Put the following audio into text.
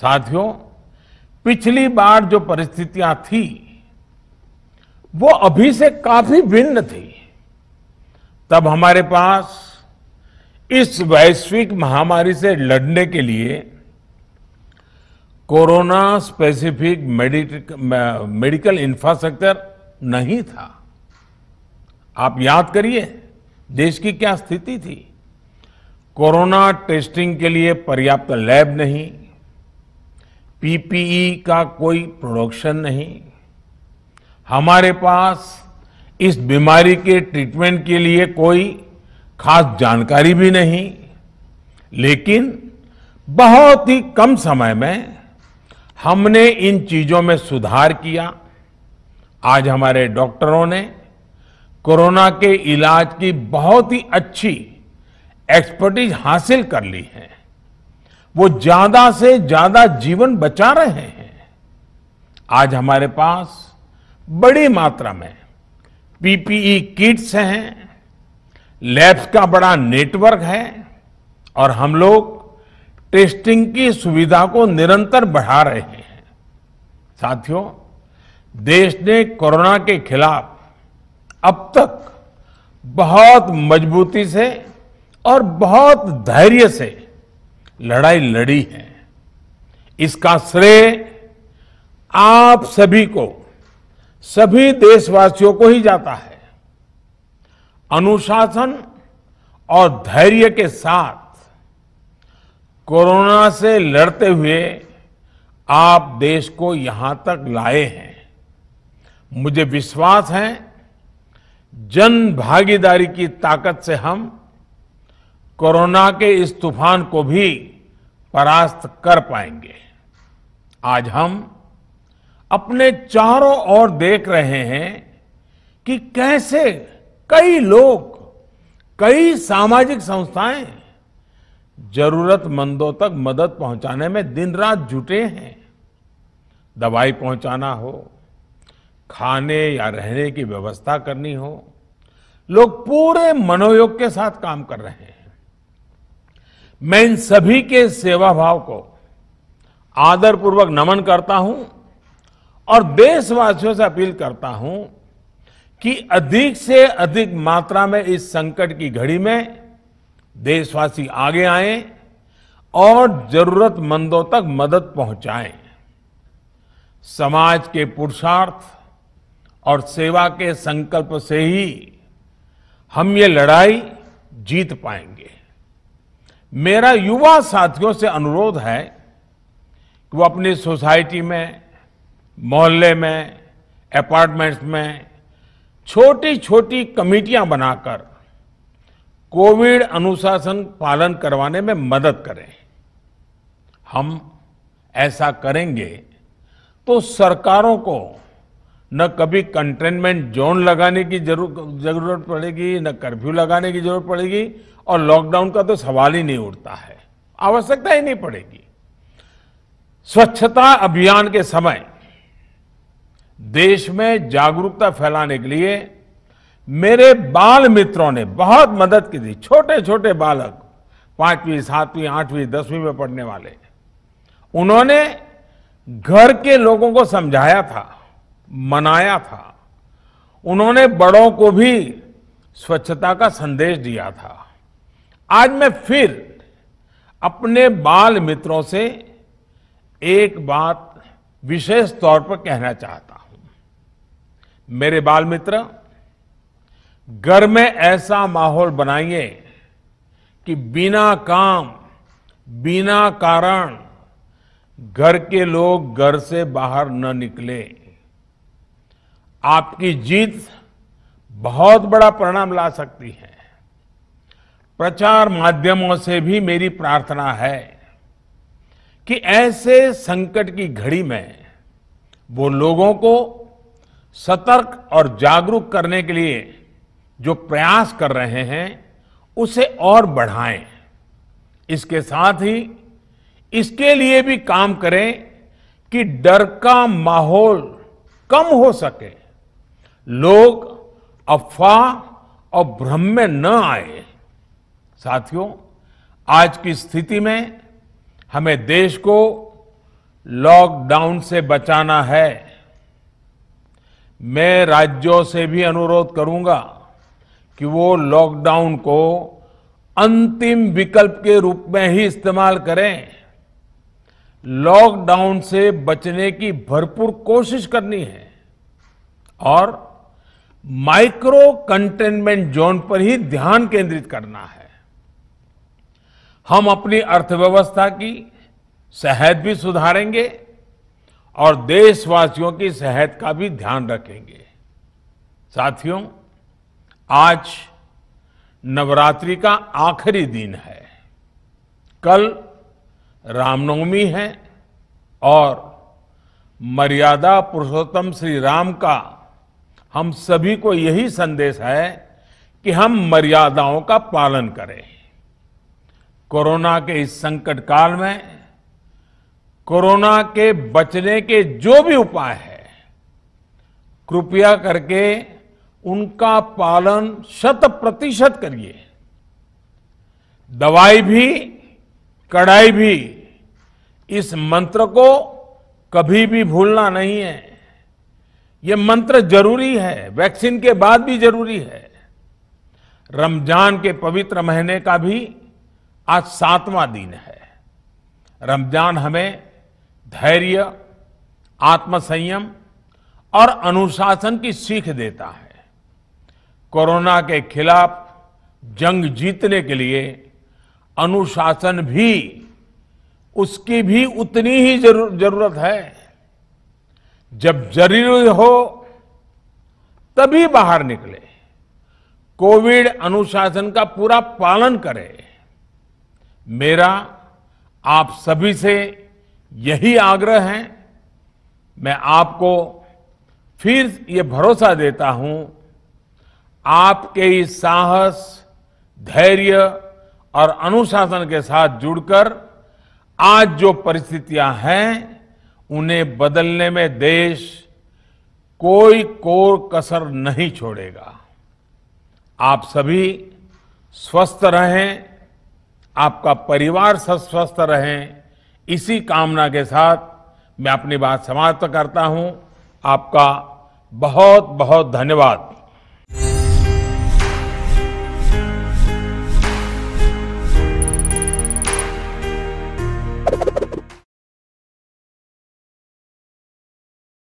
साथियों पिछली बार जो परिस्थितियां थी वो अभी से काफी भिन्न थी तब हमारे पास इस वैश्विक महामारी से लड़ने के लिए कोरोना स्पेसिफिक मेडिकल इंफ्रास्ट्रक्चर नहीं था आप याद करिए देश की क्या स्थिति थी कोरोना टेस्टिंग के लिए पर्याप्त लैब नहीं पीपीई का कोई प्रोडक्शन नहीं हमारे पास इस बीमारी के ट्रीटमेंट के लिए कोई खास जानकारी भी नहीं लेकिन बहुत ही कम समय में हमने इन चीजों में सुधार किया आज हमारे डॉक्टरों ने कोरोना के इलाज की बहुत ही अच्छी एक्सपर्टीज हासिल कर ली है वो ज्यादा से ज्यादा जीवन बचा रहे हैं आज हमारे पास बड़ी मात्रा में पीपीई किट्स हैं लैब्स का बड़ा नेटवर्क है और हम लोग टेस्टिंग की सुविधा को निरंतर बढ़ा रहे हैं साथियों देश ने कोरोना के खिलाफ अब तक बहुत मजबूती से और बहुत धैर्य से लड़ाई लड़ी है इसका श्रेय आप सभी को सभी देशवासियों को ही जाता है अनुशासन और धैर्य के साथ कोरोना से लड़ते हुए आप देश को यहां तक लाए हैं मुझे विश्वास है जन भागीदारी की ताकत से हम कोरोना के इस तूफान को भी परास्त कर पाएंगे आज हम अपने चारों ओर देख रहे हैं कि कैसे कई लोग कई सामाजिक संस्थाएं जरूरतमंदों तक मदद पहुंचाने में दिन रात जुटे हैं दवाई पहुंचाना हो खाने या रहने की व्यवस्था करनी हो लोग पूरे मनोयोग के साथ काम कर रहे हैं मैं इन सभी के सेवा भाव को आदरपूर्वक नमन करता हूं और देशवासियों से अपील करता हूं कि अधिक से अधिक मात्रा में इस संकट की घड़ी में देशवासी आगे आए और जरूरतमंदों तक मदद पहुंचाएं समाज के पुरुषार्थ और सेवा के संकल्प से ही हम ये लड़ाई जीत पाएंगे मेरा युवा साथियों से अनुरोध है कि वो अपनी सोसाइटी में मोहल्ले में अपार्टमेंट्स में छोटी छोटी कमेटियां बनाकर कोविड अनुशासन पालन करवाने में मदद करें हम ऐसा करेंगे तो सरकारों को न कभी कंटेनमेंट जोन लगाने की जरूरत पड़ेगी न कर्फ्यू लगाने की जरूरत पड़ेगी और लॉकडाउन का तो सवाल ही नहीं उठता है आवश्यकता ही नहीं पड़ेगी स्वच्छता अभियान के समय देश में जागरूकता फैलाने के लिए मेरे बाल मित्रों ने बहुत मदद की थी छोटे छोटे बालक पांचवीं सातवीं आठवीं दसवीं में पढ़ने वाले उन्होंने घर के लोगों को समझाया था मनाया था उन्होंने बड़ों को भी स्वच्छता का संदेश दिया था आज मैं फिर अपने बाल मित्रों से एक बात विशेष तौर पर कहना चाहता हूं मेरे बाल मित्र घर में ऐसा माहौल बनाइए कि बिना काम बिना कारण घर के लोग घर से बाहर न निकले आपकी जीत बहुत बड़ा परिणाम ला सकती है प्रचार माध्यमों से भी मेरी प्रार्थना है कि ऐसे संकट की घड़ी में वो लोगों को सतर्क और जागरूक करने के लिए जो प्रयास कर रहे हैं उसे और बढ़ाएं इसके साथ ही इसके लिए भी काम करें कि डर का माहौल कम हो सके लोग अफवाह और भ्रम में न आए साथियों आज की स्थिति में हमें देश को लॉकडाउन से बचाना है मैं राज्यों से भी अनुरोध करूंगा कि वो लॉकडाउन को अंतिम विकल्प के रूप में ही इस्तेमाल करें लॉकडाउन से बचने की भरपूर कोशिश करनी है और माइक्रो कंटेनमेंट जोन पर ही ध्यान केंद्रित करना है हम अपनी अर्थव्यवस्था की सेहत भी सुधारेंगे और देशवासियों की सेहत का भी ध्यान रखेंगे साथियों आज नवरात्रि का आखिरी दिन है कल रामनवमी है और मर्यादा पुरुषोत्तम श्री राम का हम सभी को यही संदेश है कि हम मर्यादाओं का पालन करें कोरोना के इस संकट काल में कोरोना के बचने के जो भी उपाय है कृपया करके उनका पालन शत प्रतिशत करिए दवाई भी कड़ाई भी इस मंत्र को कभी भी भूलना नहीं है ये मंत्र जरूरी है वैक्सीन के बाद भी जरूरी है रमजान के पवित्र महीने का भी आज सातवां दिन है रमजान हमें धैर्य आत्मसंयम और अनुशासन की सीख देता है कोरोना के खिलाफ जंग जीतने के लिए अनुशासन भी उसकी भी उतनी ही जरूर, जरूरत है जब जरूरी हो तभी बाहर निकले कोविड अनुशासन का पूरा पालन करें मेरा आप सभी से यही आग्रह है मैं आपको फिर ये भरोसा देता हूं आपके इस साहस धैर्य और अनुशासन के साथ जुड़कर आज जो परिस्थितियां हैं उन्हें बदलने में देश कोई कोर कसर नहीं छोड़ेगा आप सभी स्वस्थ रहें आपका परिवार स्वस्थ रहे इसी कामना के साथ मैं अपनी बात समाप्त करता हूं आपका बहुत बहुत धन्यवाद